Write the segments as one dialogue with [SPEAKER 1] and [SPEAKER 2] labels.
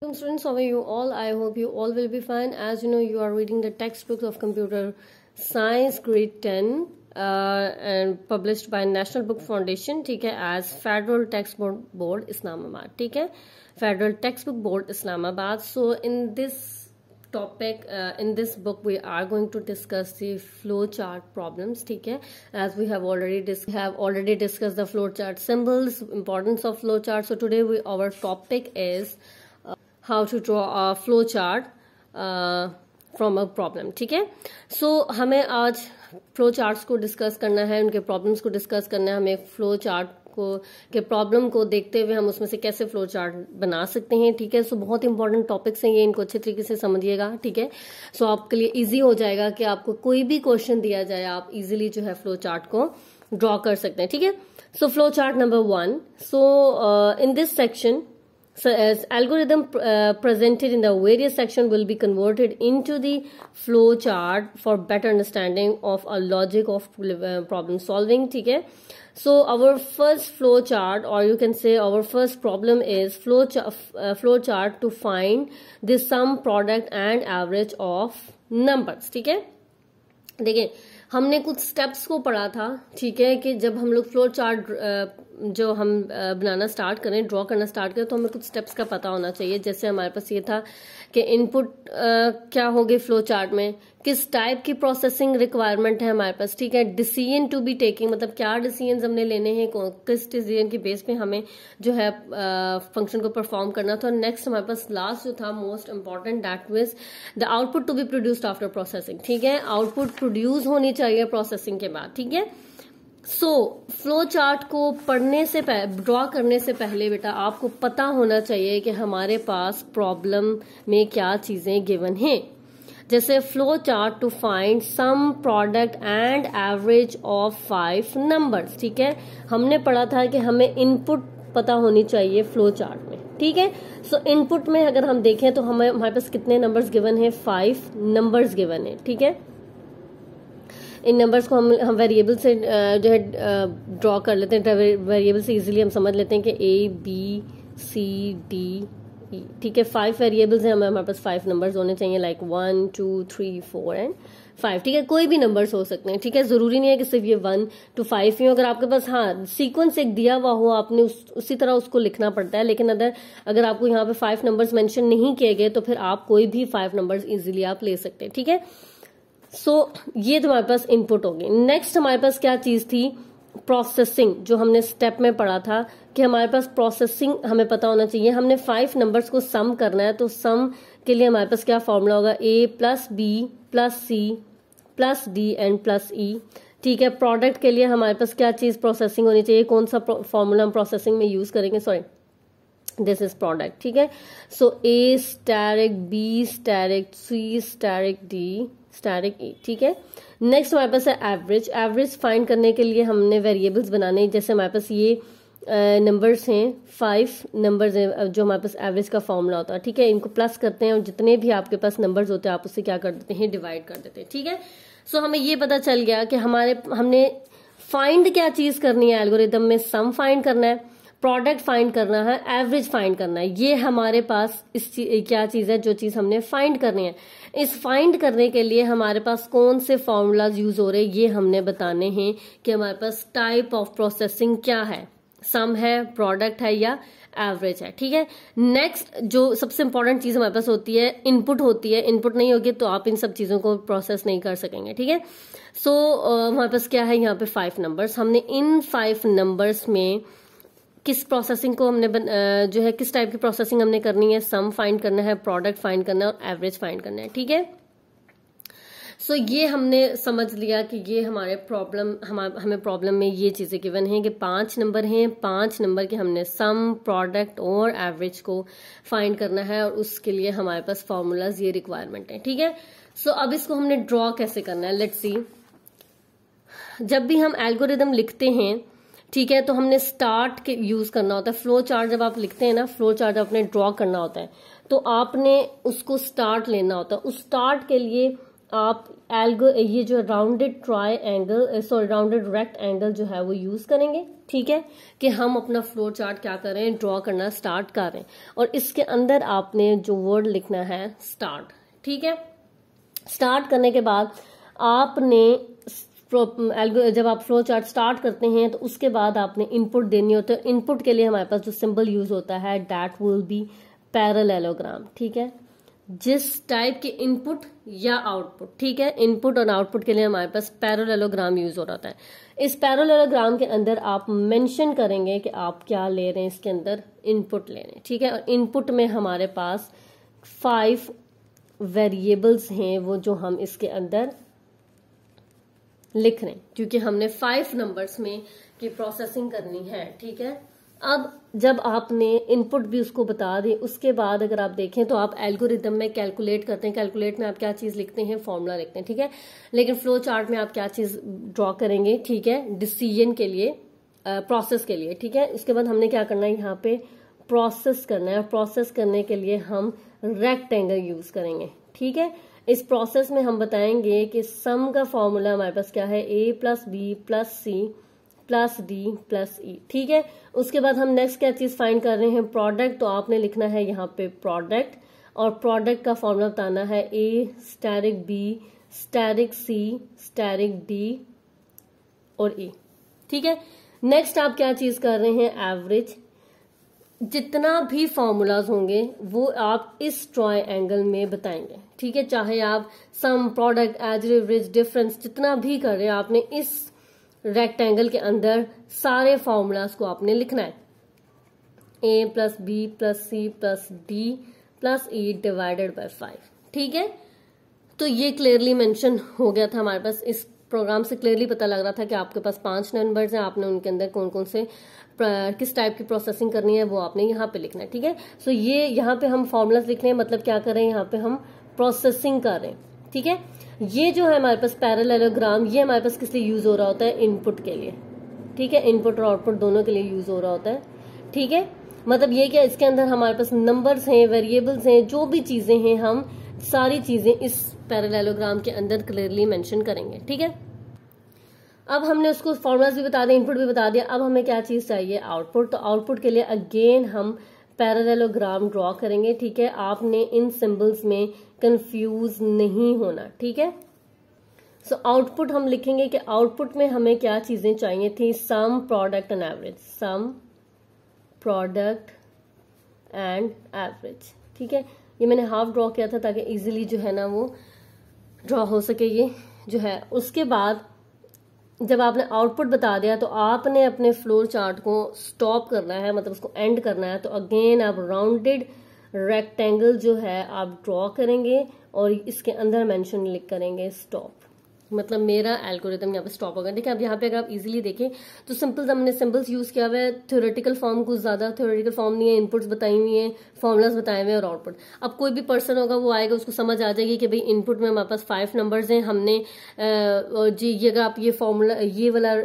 [SPEAKER 1] Welcome students, how are you all? I hope you all will be fine. As you know, you are reading the textbooks of computer science grade 10 uh, and published by National Book Foundation, ठीक as Federal Textbook Board Islamabad, ठीक Federal Textbook Board Islamabad. So in this topic, uh, in this book, we are going to discuss the flowchart problems, ठीक as we have already have already discussed the flowchart symbols, importance of flowchart. So today, we our topic is how to draw a flow chart from a problem ठीक है सो हमें आज flow charts को discuss करना है उनके problems को discuss करना है हमें फ्लो चार्ट को के प्रॉब्लम को देखते हुए हम उसमें से कैसे फ्लो चार्ट बना सकते हैं ठीक है सो so, बहुत इंपॉर्टेंट टॉपिक्स हैं ये इनको अच्छे तरीके से समझिएगा ठीक है सो so, आपके लिए इजी हो जाएगा कि आपको कोई भी क्वेश्चन दिया जाए आप इजीली जो है फ्लो चार्ट को ड्रॉ कर सकते हैं ठीक है so flow chart number one so in this section So as algorithm uh, presented in the various section will be converted into the flow chart for better understanding of a logic of uh, problem solving. Okay? So our first flow chart or you can say our first problem is flow, ch uh, flow chart to find the sum product and average of numbers. Okay? देखिए हमने कुछ steps को पढ़ा था ठीक है कि जब हम लोग फ्लोर चार्ट जो हम बनाना स्टार्ट करें ड्रॉ करना स्टार्ट करें तो हमें कुछ स्टेप्स का पता होना चाहिए जैसे हमारे पास ये था कि इनपुट क्या होगी फ्लो चार्ट में किस टाइप की प्रोसेसिंग रिक्वायरमेंट है हमारे पास ठीक है डिसीजन टू बी टेकिंग मतलब क्या डिसीजन हमने लेने हैं किस डिसीजन के बेस पे हमें जो है फंक्शन को परफॉर्म करना था नेक्स्ट हमारे पास लास्ट जो था most important that means the output to be produced after processing ठीक है आउटपुट प्रोड्यूस होनी चाहिए प्रोसेसिंग के बाद ठीक है सो फ्लो चार्ट को पढ़ने से ड्रॉ करने से पहले बेटा आपको पता होना चाहिए कि हमारे पास प्रॉब्लम में क्या चीजें गिवन हैं जैसे flow chart to find sum product and average of five numbers ठीक है हमने पढ़ा था कि हमें इनपुट पता होनी चाहिए फ्लो चार्ट में ठीक है सो so, इनपुट में अगर हम देखें तो हमें हमारे पास कितने नंबर्स गिवन है फाइव नंबर्स गिवन है ठीक है इन नंबर्स को हम हम वेरिएबल से जो है ड्रॉ कर लेते हैं वेरिएबल से इजीली हम समझ लेते हैं कि ए बी सी डी ठीक है फाइव वेरिएबल्स हैं हमें हमारे पास फाइव नंबर्स होने चाहिए like one two three four and five ठीक है कोई भी नंबर्स हो सकते हैं ठीक है जरूरी नहीं है कि सिर्फ ये वन टू फाइव ही हो अगर आपके पास हाँ सीक्वेंस एक दिया हुआ हो आपने उस, उसी तरह उसको लिखना पड़ता है लेकिन अगर अगर आपको यहाँ पे फाइव नंबर्स मैंशन नहीं किए गए तो फिर आप कोई भी फाइव नंबर्स इजिली आप ले सकते हैं ठीक है सो so, ये तुम्हारे पास इनपुट होगी नेक्स्ट हमारे पास क्या चीज थी प्रोसेसिंग जो हमने स्टेप में पढ़ा था कि हमारे पास प्रोसेसिंग हमें पता होना चाहिए हमने फाइव नंबर्स को सम करना है तो सम के लिए हमारे पास क्या फॉर्मूला होगा A plus B plus C plus D and plus E ठीक है प्रोडक्ट के लिए हमारे पास क्या चीज़ प्रोसेसिंग होनी चाहिए कौन सा फॉर्मूला हम प्रोसेसिंग में यूज़ करेंगे सॉरी दिस इज प्रोडक्ट ठीक है so A asterisk B asterisk C asterisk D static ठीक है नेक्स्ट हमारे पास है एवरेज एवरेज फाइंड करने के लिए हमने वेरिएबल्स बनाने जैसे हमारे पास ये नंबर्स हैं फाइव नंबर्स हैं जो हमारे पास एवरेज का फॉर्मूला होता है ठीक है इनको प्लस करते हैं और जितने भी आपके पास नंबर्स होते हैं आप उसे क्या कर देते हैं डिवाइड कर देते हैं ठीक है सो so, हमें ये पता चल गया कि हमारे हमने फाइंड क्या चीज़ करनी है एल्गोरिदम में सम फाइंड करना है प्रोडक्ट फाइंड करना है एवरेज फाइंड करना है ये हमारे पास इस चीज़, क्या चीज़ है जो चीज़ हमने फाइंड करनी है इस फाइंड करने के लिए हमारे पास कौन से फॉर्मूलाज यूज हो रहे हैं ये हमने बताने हैं कि हमारे पास टाइप ऑफ प्रोसेसिंग क्या है सम है प्रोडक्ट है या एवरेज है ठीक है नेक्स्ट जो सबसे इंपॉर्टेंट चीज हमारे पास होती है इनपुट होती है इनपुट नहीं होगी तो आप इन सब चीजों को प्रोसेस नहीं कर सकेंगे ठीक है सो हमारे पास क्या है यहाँ पे फाइव नंबर्स हमने इन फाइव नंबर्स में किस प्रोसेसिंग को हमने बन, जो है किस टाइप की प्रोसेसिंग हमने करनी है सम फाइंड करना है प्रोडक्ट फाइंड करना है और एवरेज फाइंड करना है ठीक है सो so, ये हमने समझ लिया कि ये हमारे प्रॉब्लम हम हमें प्रॉब्लम में ये चीज़ें गिवन हैं कि पांच नंबर हैं पांच नंबर के हमने सम प्रोडक्ट और एवरेज को फाइंड करना है और उसके लिए हमारे पास फॉर्मूलाज ये रिक्वायरमेंट है ठीक है सो अब इसको हमने ड्रॉ कैसे करना है लेट्स सी जब भी हम एल्गोरिदम लिखते हैं ठीक है तो हमने स्टार्ट के यूज करना होता है फ्लो चार्ट जब आप लिखते हैं ना फ्लो चार्ट जब आपने ड्रॉ करना होता है तो आपने उसको स्टार्ट लेना होता है उस स्टार्ट के लिए आप एल्गो ये जो rounded triangle sorry rounded rectangle जो है वो यूज करेंगे ठीक है कि हम अपना फ्लो चार्ट क्या करें ड्रॉ करना स्टार्ट करें और इसके अंदर आपने जो वर्ड लिखना है स्टार्ट ठीक है स्टार्ट करने के बाद आपने Mm, जब आप फ्लो चार्ट स्टार्ट करते हैं तो उसके बाद आपने इनपुट देनी होती है इनपुट के लिए हमारे पास जो सिंबल यूज होता है डैट विल बी पैरलेलोग्राम ठीक है जिस टाइप के इनपुट या आउटपुट ठीक है इनपुट और आउटपुट के लिए हमारे पास पैरोलेलोग्राम यूज हो रहा है इस पैरोलेलोग्राम के अंदर आप मेंशन करेंगे कि आप क्या ले रहे हैं इसके अंदर इनपुट ले रहे हैं ठीक है और इनपुट में हमारे पास फाइव वेरिएबल्स हैं वो जो हम इसके अंदर लिख हैं क्योंकि हमने फाइव नंबर्स में की प्रोसेसिंग करनी है ठीक है अब जब आपने इनपुट भी उसको बता दी उसके बाद अगर आप देखें तो आप एल्गोरिदम में कैलकुलेट करते हैं कैलकुलेट में आप क्या चीज़ लिखते हैं फॉर्मूला लिखते हैं ठीक है लेकिन फ्लो चार्ट में आप क्या चीज़ ड्रॉ करेंगे ठीक है डिसीजन के लिए प्रोसेस के लिए ठीक है उसके बाद हमने क्या करना है यहाँ पे प्रोसेस करना है प्रोसेस करने के लिए हम रेक्टेंगल यूज करेंगे ठीक है इस प्रोसेस में हम बताएंगे कि सम का फॉर्मूला हमारे पास क्या है A plus B plus C plus D plus E ठीक है उसके बाद हम नेक्स्ट क्या चीज़ फाइंड कर रहे हैं प्रोडक्ट तो आपने लिखना है यहाँ पे प्रोडक्ट और प्रोडक्ट का फॉर्मूला बताना है A asterisk B asterisk C asterisk D और ई e. ठीक है नेक्स्ट आप क्या चीज़ कर रहे हैं एवरेज जितना भी फॉर्मूलाज होंगे वो आप इस ट्राई एंगल में बताएंगे ठीक है चाहे आप sum product as average difference जितना भी कर रहे हैं आपने इस रेक्टेंगल के अंदर सारे फॉर्मूलाज को आपने लिखना है A plus B plus C plus D plus E divided by five ठीक है तो ये क्लियरली मेंशन हो गया था हमारे पास इस प्रोग्राम से क्लियरली पता लग रहा था कि आपके पास पांच नंबर्स हैं आपने उनके अंदर कौन कौन से किस टाइप की प्रोसेसिंग करनी है वो आपने यहाँ पे लिखना है ठीक है सो ये यहाँ पे हम फॉर्मूलाज लिख रहे हैं मतलब क्या कर रहे हैं यहाँ पे हम प्रोसेसिंग कर रहे हैं ठीक है ये जो है हमारे पास पैरालेलोग्राम ये हमारे पास किस लिए यूज हो रहा होता है इनपुट के लिए ठीक है इनपुट और आउटपुट दोनों के लिए यूज हो रहा होता है ठीक है मतलब ये क्या इसके अंदर हमारे पास नंबर्स हैं वेरिएबल्स हैं जो भी चीजें हैं हम सारी चीजें इस पैरालेलोग्राम के अंदर क्लियरली मेंशन करेंगे ठीक है अब हमने उसको फॉर्मूलाज भी बता दिया इनपुट भी बता दिया अब हमें क्या चीज़ चाहिए आउटपुट तो आउटपुट के लिए अगेन हम पैरालेलोग्राम ड्रॉ करेंगे ठीक है आपने इन सिंबल्स में कंफ्यूज नहीं होना ठीक है सो so, आउटपुट हम लिखेंगे कि आउटपुट में हमें क्या चीज़ें चाहिए थी sum product and average sum product and average ठीक है ये मैंने हाफ ड्रॉ किया था ताकि इजीली जो है ना वो ड्रॉ हो सके ये जो है उसके बाद जब आपने आउटपुट बता दिया तो आपने अपने फ्लोर चार्ट को स्टॉप करना है मतलब उसको एंड करना है तो अगेन आप राउंडेड रेक्टेंगल जो है आप ड्रॉ करेंगे और इसके अंदर मेंशन लिख करेंगे स्टॉप मतलब मेरा एल्गोरिदम यहाँ पे स्टॉप होगा देखिए अब यहाँ पे अगर आप इजीली देखें तो सिंपल्स हमने सिंपल्स यूज किया हुआ है थ्योरेटिकल फॉर्म कुछ ज्यादा थ्योरेटिकल फॉर्म नहीं है इनपुट्स बताई हुई हैं फॉर्मुलाज बताए हुए हैं और आउटपुट अब कोई भी पर्सन होगा वो आएगा उसको समझ आ जाएगी कि भाई इनपुट में हमारे पास फाइव नंबर हैं हमने जी ये अगर आप ये फॉर्मूला ये वाला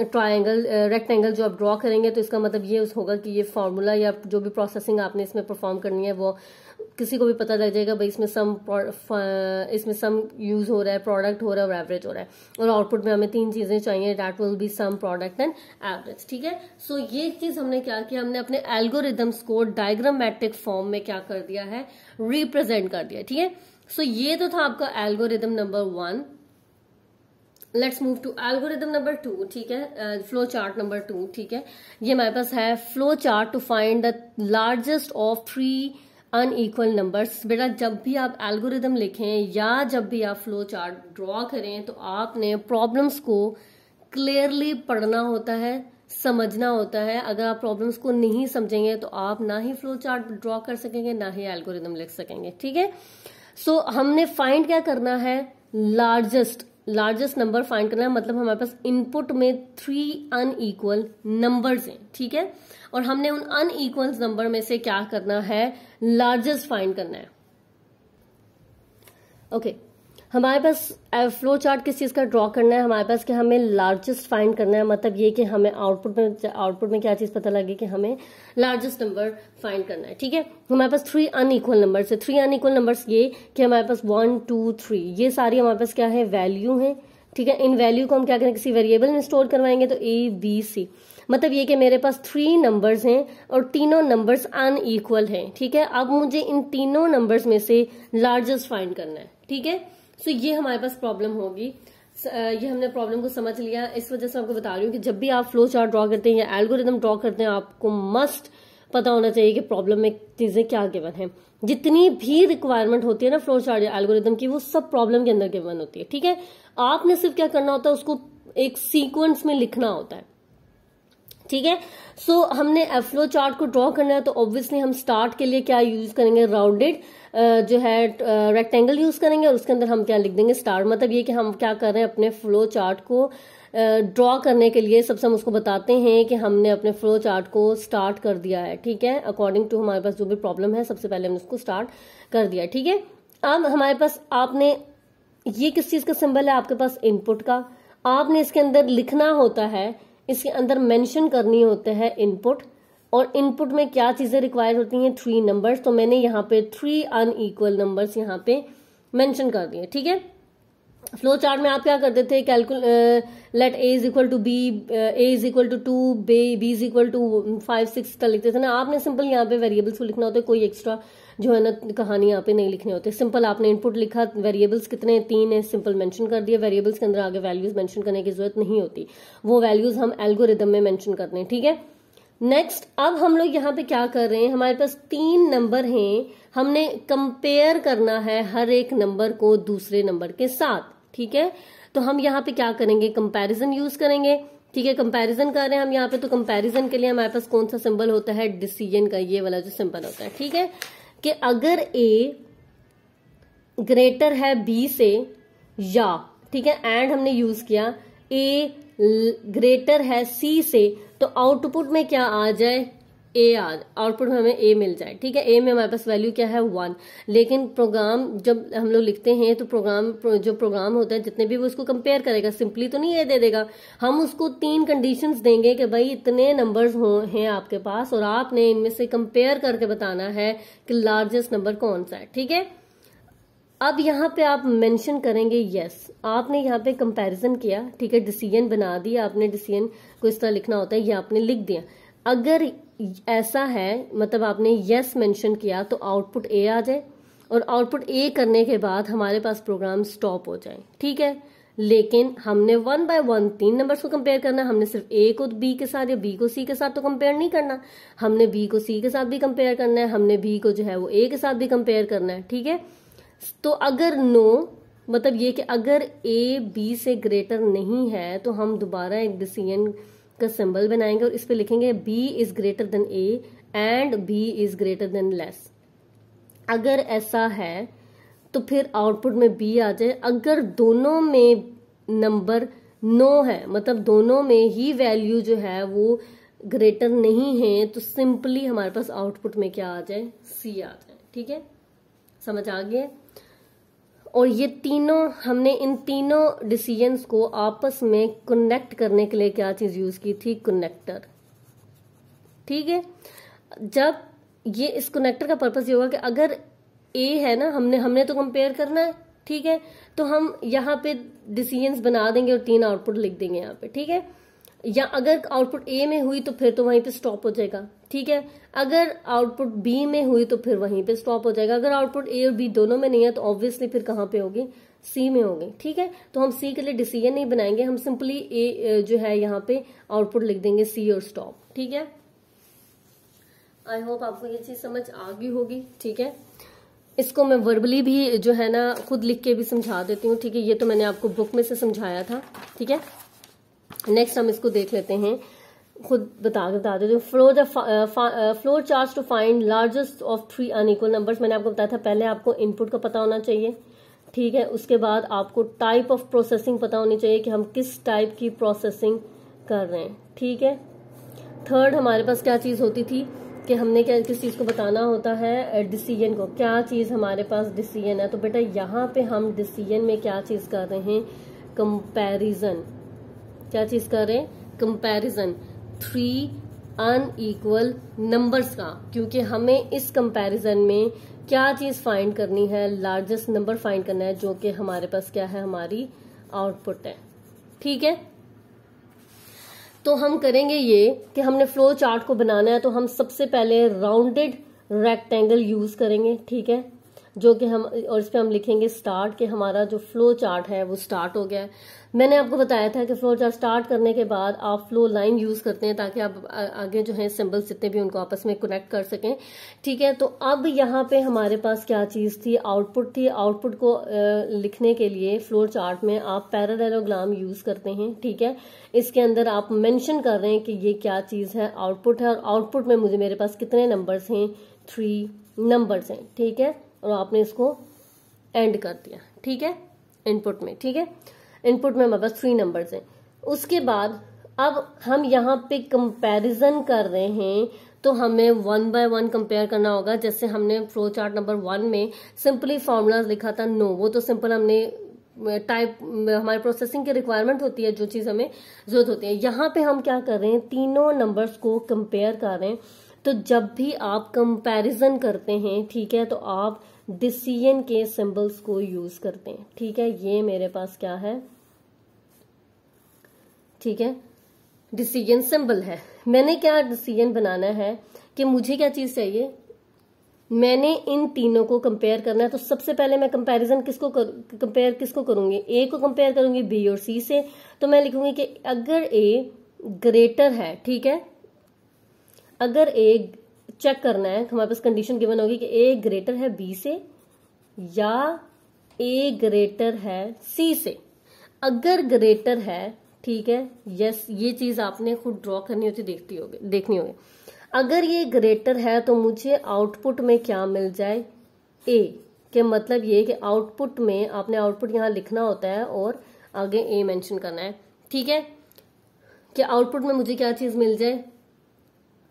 [SPEAKER 1] ट्राइंगल रेक्टेंगल जो आप ड्रॉ करेंगे तो इसका मतलब ये होगा कि ये फार्मूला या जो भी प्रोसेसिंग आपने इसमें परफॉर्म करनी है वो किसी को भी पता लग जाएगा भाई इसमें सम इसमें सम यूज हो रहा है प्रोडक्ट हो रहा है और एवरेज हो रहा है और आउटपुट में हमें तीन चीजें चाहिए that will be sum product and average ठीक है सो so, ये चीज हमने क्या किया हमने अपने एल्गोरिदम्स को डायग्रामेटिक फॉर्म में क्या कर दिया है रिप्रेजेंट कर दिया ठीक है सो so, ये तो था आपका algorithm number one let's move to algorithm number two ठीक है फ्लो चार्ट नंबर टू ठीक है ये हमारे पास है flow chart to find the largest of three unequal numbers बेटा जब भी आप एल्गोरिदम लिखें या जब भी आप फ्लो चार्ट ड्रॉ करें तो आपने प्रॉब्लम्स को क्लियरली पढ़ना होता है समझना होता है अगर आप प्रॉब्लम्स को नहीं समझेंगे तो आप ना ही फ्लो चार्ट ड्रॉ कर सकेंगे ना ही एल्गोरिदम लिख सकेंगे ठीक है सो so, हमने फाइंड क्या करना है लार्जेस्ट लार्जेस्ट नंबर फाइंड करना है मतलब हमारे पास इनपुट में थ्री अनईक्वल नंबर्स हैं ठीक है और हमने उन अनईक्वल नंबर में से क्या करना है लार्जेस्ट फाइंड करना है ओके okay. हमारे पास फ्लो चार्ट किस चीज़ का ड्रॉ करना है हमारे पास कि हमें लार्जेस्ट फाइंड करना है मतलब ये कि हमें आउटपुट में आउटपुट में क्या चीज़ पता लगे कि हमें लार्जेस्ट नंबर फाइंड करना है ठीक है हमारे पास थ्री अनइक्वल नंबर्स है थ्री अनइक्वल नंबर्स ये कि हमारे पास वन टू थ्री ये सारी हमारे पास क्या है वैल्यू है ठीक है इन वैल्यू को हम क्या करें किसी वेरिएबल में स्टोर करवाएंगे तो ए बी सी मतलब ये कि मेरे पास थ्री नंबर्स हैं और तीनों नंबर्स अनईक्वल हैं ठीक है अब मुझे इन तीनों नंबर्स में से लार्जेस्ट फाइंड करना है ठीक है सो so, ये हमारे पास प्रॉब्लम होगी ये हमने प्रॉब्लम को समझ लिया इस वजह से आपको बता रही हूँ कि जब भी आप फ्लो चार्ट ड्रॉ करते हैं या एल्गोरिदम ड्रॉ करते हैं आपको मस्ट पता होना चाहिए कि प्रॉब्लम में चीज़ें क्या गिवन है जितनी भी रिक्वायरमेंट होती है ना फ्लो चार्ट या एल्गोरिदम की वो सब प्रॉब्लम के अंदर गिवन होती है ठीक है आपने सिर्फ क्या करना होता है उसको एक सीक्वेंस में लिखना होता है ठीक है सो so, हमने फ्लो चार्ट को ड्रॉ करना है तो ऑब्वियसली हम स्टार्ट के लिए क्या यूज करेंगे राउंडेड जो है रेक्टेंगल यूज करेंगे और उसके अंदर हम क्या लिख देंगे स्टार मतलब ये कि हम क्या कर रहे हैं अपने फ्लो चार्ट को ड्रॉ करने के लिए सबसे हम उसको बताते हैं कि हमने अपने फ्लो चार्ट को स्टार्ट कर दिया है ठीक है अकॉर्डिंग टू हमारे पास जो भी प्रॉब्लम है सबसे पहले हमने उसको स्टार्ट कर दिया ठीक है अब हमारे पास आपने ये किस चीज का सिंबल है आपके पास इनपुट का आपने इसके अंदर लिखना होता है इसके अंदर मेंशन करनी होते हैं इनपुट और इनपुट में क्या चीज़ें रिक्वायर होती हैं थ्री नंबर्स तो मैंने यहाँ पे थ्री अनईक्वल नंबर्स यहाँ पे मेंशन कर दिए ठीक है फ्लो चार्ट में आप क्या करते थे calculate A is equal to B A is equal to two बे B is equal to five six का लिखते थे ना आपने सिंपल यहाँ पे वेरिएबल्स को लिखना होता है कोई एक्स्ट्रा जो है ना कहानी यहाँ पे नहीं लिखने होते सिंपल आपने इनपुट लिखा वेरिएबल्स कितने तीन है सिंपल मेंशन कर दिया वेरिएबल्स के अंदर आगे वैल्यूज मेंशन करने की जरूरत नहीं होती वो वैल्यूज हम एल्गोरिदम में मेंशन करते हैं ठीक है नेक्स्ट अब हम लोग यहाँ पे क्या कर रहे हैं हमारे पास तीन नंबर हैं हमने कंपेयर करना है हर एक नंबर को दूसरे नंबर के साथ ठीक है तो हम यहाँ पे क्या करेंगे कंपैरिजन यूज करेंगे ठीक है कंपैरिजन कर रहे हैं हम यहाँ पे तो कंपैरिजन के लिए हमारे पास कौन सा सिंबल होता है डिसीजन का ये वाला जो सिंबल होता है ठीक है कि अगर ए ग्रेटर है बी से या ठीक है एंड हमने यूज किया ए ग्रेटर है सी से तो आउटपुट में क्या आ जाए ए आर आउटपुट में हमें ए मिल जाए ठीक है ए में हमारे पास वैल्यू क्या है वन लेकिन प्रोग्राम जब हम लोग लिखते हैं तो प्रोग्राम जो प्रोग्राम होता है जितने भी वो उसको कंपेयर करेगा सिंपली तो नहीं ए दे देगा हम उसको तीन कंडीशंस देंगे कि भाई इतने नंबर्स हो हैं आपके पास और आपने इनमें से कंपेयर करके बताना है कि लार्जेस्ट नंबर कौन सा है ठीक है अब यहाँ पे आप मेंशन करेंगे यस आपने यहाँ पे कंपैरिजन किया ठीक है डिसीजन बना दिया आपने डिसीजन को इस तरह लिखना होता है ये आपने लिख दिया अगर ऐसा है मतलब आपने यस मेंशन किया तो आउटपुट ए आ जाए और आउटपुट ए करने के बाद हमारे पास प्रोग्राम स्टॉप हो जाए ठीक है लेकिन हमने वन बाय वन तीन नंबर्स को कंपेयर करना हमने सिर्फ ए को बी के साथ या बी को सी के साथ तो कंपेयर नहीं करना हमने बी को सी के साथ भी कंपेयर करना है हमने बी को जो है वो ए के साथ भी कंपेयर करना है ठीक है तो अगर नो मतलब ये कि अगर ए बी से ग्रेटर नहीं है तो हम दोबारा एक डिसीजन का सिंबल बनाएंगे और इस पर लिखेंगे B is greater than A and B is greater than less अगर ऐसा है तो फिर आउटपुट में बी आ जाए अगर दोनों में नंबर नो है मतलब दोनों में ही वैल्यू जो है वो ग्रेटर नहीं है तो सिंपली हमारे पास आउटपुट में क्या आ जाए सी आ जाए ठीक है समझ आ गया और ये तीनों हमने इन तीनों डिसीजंस को आपस में कनेक्ट करने के लिए क्या चीज़ यूज़ की थी कनेक्टर ठीक है जब ये इस कनेक्टर का पर्पज़ ये होगा कि अगर ए है ना हमने हमने तो कंपेयर करना है ठीक है तो हम यहाँ पे डिसीजंस बना देंगे और तीन आउटपुट लिख देंगे यहाँ पे ठीक है या अगर आउटपुट ए में हुई तो फिर तो वहीं पे स्टॉप हो जाएगा ठीक है अगर आउटपुट बी में हुई तो फिर वहीं पे स्टॉप हो जाएगा अगर आउटपुट ए और बी दोनों में नहीं है तो ऑब्वियसली फिर कहां पे होगी सी में होगी ठीक है तो हम सी के लिए डिसीजन नहीं बनाएंगे हम सिंपली ए जो है यहाँ पे आउटपुट लिख देंगे सी और स्टॉप ठीक है आई होप आपको ये चीज समझ आ गई होगी ठीक है इसको मैं वर्बली भी जो है ना खुद लिख के भी समझा देती हूँ ठीक है ये तो मैंने आपको बुक में से समझाया था ठीक है नेक्स्ट हम इसको देख लेते हैं खुद बता बता देती हूँ flow the flow chart to find largest of three unequal numbers मैंने आपको बताया था पहले आपको इनपुट का पता होना चाहिए ठीक है उसके बाद आपको टाइप ऑफ प्रोसेसिंग पता होनी चाहिए कि हम किस टाइप की प्रोसेसिंग कर रहे हैं ठीक है थर्ड हमारे पास क्या चीज़ होती थी कि हमने क्या किस चीज़ को बताना होता है डिसीजन को क्या चीज़ हमारे पास डिसीजन है तो बेटा यहाँ पे हम डिसीजन में क्या चीज़ कर रहे हैं कंपैरिजन क्या चीज़ कर रहे हैं कंपैरिजन थ्री अनईक्वल नंबर्स का क्योंकि हमें इस कंपैरिजन में क्या चीज फाइंड करनी है लार्जेस्ट नंबर फाइंड करना है जो कि हमारे पास क्या है हमारी आउटपुट है ठीक है तो हम करेंगे ये कि हमने फ्लो चार्ट को बनाना है तो हम सबसे पहले राउंडेड रेक्टेंगल यूज करेंगे ठीक है जो कि हम और इस पर हम लिखेंगे स्टार्ट कि हमारा जो फ्लो चार्ट है वो स्टार्ट हो गया है मैंने आपको बताया था कि फ्लो चार्ट स्टार्ट करने के बाद आप फ्लो लाइन यूज करते हैं ताकि आप आगे जो है सिंबल्स जितने भी उनको आपस में कनेक्ट कर सकें ठीक है तो अब यहाँ पे हमारे पास क्या चीज थी आउटपुट थी आउटपुट को लिखने के लिए फ्लो चार्ट में आप पैराडेलोग्राम यूज करते हैं ठीक है इसके अंदर आप मैंशन कर रहे हैं कि ये क्या चीज है आउटपुट है और आउटपुट में मुझे मेरे पास कितने नंबर्स हैं थ्री नंबर्स हैं ठीक है और आपने इसको एंड कर दिया ठीक है इनपुट में ठीक है इनपुट में हमारे पास थ्री नंबर्स हैं उसके बाद अब हम यहाँ पे कंपैरिजन कर रहे हैं तो हमें वन बाय वन कंपेयर करना होगा जैसे हमने फ्लो चार्ट नंबर वन में सिंपली फॉर्मूला लिखा था नो वो तो सिंपल हमने टाइप हमारे प्रोसेसिंग की रिक्वायरमेंट होती है जो चीज़ हमें जरूरत होती है यहाँ पे हम क्या कर रहे हैं तीनों नंबर्स को कंपेयर कर रहे हैं तो जब भी आप कंपैरिजन करते हैं ठीक है तो आप डिसीजन के सिंबल्स को यूज करते हैं ठीक है ये मेरे पास क्या है ठीक है डिसीजन सिंबल है मैंने क्या डिसीजन बनाना है कि मुझे क्या चीज चाहिए मैंने इन तीनों को कंपेयर करना है तो सबसे पहले मैं कंपैरिजन किसको कर कंपेयर किसको करूंगी ए को कंपेयर करूंगी बी और सी से तो मैं लिखूंगी कि अगर ए ग्रेटर है ठीक है अगर ए चेक करना है हमारे पास कंडीशन गिवन होगी कि ए ग्रेटर है बी से या ए ग्रेटर है सी से अगर ग्रेटर है ठीक है यस ये चीज आपने खुद ड्रॉ करनी होती देखती होगी देखनी होगी अगर ये ग्रेटर है तो मुझे आउटपुट में क्या मिल जाए ए के मतलब ये कि आउटपुट में आपने आउटपुट यहां लिखना होता है और आगे ए मेंशन करना है ठीक है कि आउटपुट में मुझे क्या चीज मिल जाए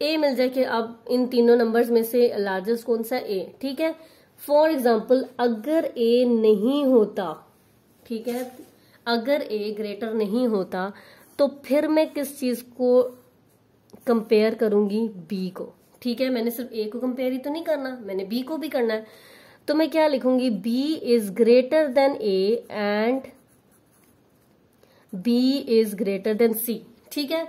[SPEAKER 1] ए मिल जाए कि अब इन तीनों नंबर्स में से लार्जेस्ट कौन सा ए ठीक है फॉर एग्जाम्पल अगर ए नहीं होता ठीक है अगर ए ग्रेटर नहीं होता तो फिर मैं किस चीज़ को कंपेयर करूंगी बी को ठीक है मैंने सिर्फ ए को कंपेयर ही तो नहीं करना मैंने बी को भी करना है तो मैं क्या लिखूंगी B is greater than A and B is greater than C ठीक है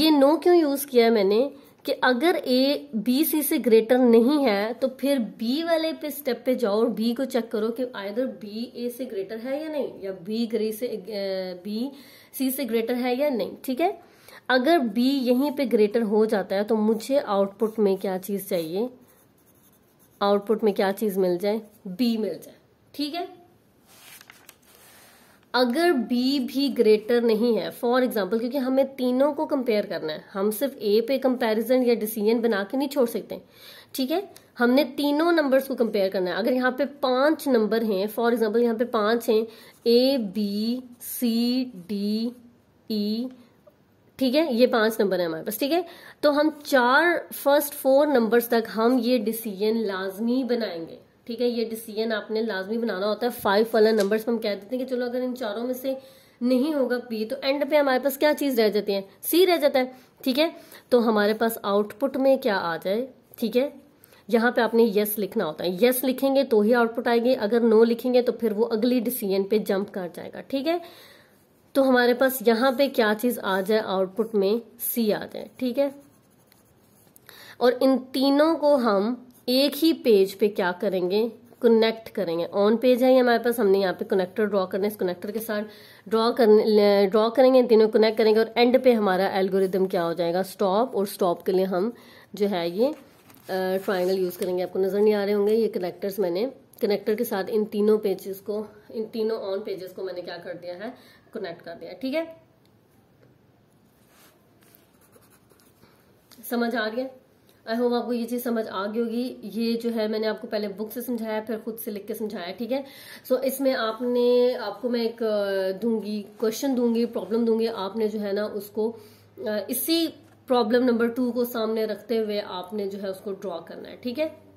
[SPEAKER 1] ये नो क्यों यूज किया है मैंने कि अगर ए बी सी से ग्रेटर नहीं है तो फिर बी वाले पे स्टेप पे जाओ और बी को चेक करो कि आइदर बी ए से ग्रेटर है या नहीं या बी ग्रे से बी सी से ग्रेटर है या नहीं ठीक है अगर बी यहीं पे ग्रेटर हो जाता है तो मुझे आउटपुट में क्या चीज़ चाहिए आउटपुट में क्या चीज़ मिल जाए बी मिल जाए ठीक है अगर बी भी ग्रेटर नहीं है फॉर एग्जाम्पल क्योंकि हमें तीनों को कंपेयर करना है हम सिर्फ ए पे कंपेरिजन या डिसीजन बना के नहीं छोड़ सकते ठीक है हमने तीनों नंबर्स को कंपेयर करना है अगर यहाँ पे पांच नंबर हैं फॉर एग्जाम्पल यहाँ पे पांच हैं A B C D E ठीक है ये पांच नंबर है हमारे पास ठीक है तो हम चार फर्स्ट फोर नंबर्स तक हम ये डिसीजन लाजमी बनाएंगे ठीक है ये डिसीजन आपने लाजमी बनाना होता है फाइव वाला नंबर हम कह देते हैं कि चलो अगर इन चारों में से नहीं होगा पी तो एंड पे हमारे पास क्या चीज़ रह जाती है सी रह जाता है ठीक है तो हमारे पास आउटपुट में क्या आ जाए ठीक है यहां पे आपने यस लिखना होता है यस लिखेंगे तो ही आउटपुट आएगी अगर नो लिखेंगे तो फिर वो अगली डिसीजन पे जंप कर जाएगा ठीक है तो हमारे पास यहां पे क्या चीज आ जाए आउटपुट में सी आ जाए ठीक है और इन तीनों को हम एक ही पेज पे क्या करेंगे कनेक्ट करेंगे ऑन पेज है हमारे पास हमने यहाँ पे कनेक्टर ड्रॉ करने इस कनेक्टर के साथ ड्रॉ करने ड्रॉ करेंगे तीनों कनेक्ट करेंगे और एंड पे हमारा एल्गोरिदम क्या हो जाएगा स्टॉप और स्टॉप के लिए हम जो है ये ट्राइंगल यूज़ करेंगे आपको नज़र नहीं आ रहे होंगे ये कनेक्टर्स मैंने कनेक्टर के साथ इन तीनों पेजेस को इन तीनों ऑन पेजेस को मैंने क्या कर दिया है कनेक्ट कर दिया ठीक है समझ आ रही है आई होप आपको ये चीज़ समझ आ गई होगी ये जो है मैंने आपको पहले बुक से समझाया फिर खुद से लिख के समझाया ठीक है सो so, इसमें आपने आपको मैं एक दूंगी क्वेश्चन दूंगी प्रॉब्लम दूंगी आपने जो है ना उसको इसी प्रॉब्लम नंबर टू को सामने रखते हुए आपने जो है उसको ड्रॉ करना है ठीक है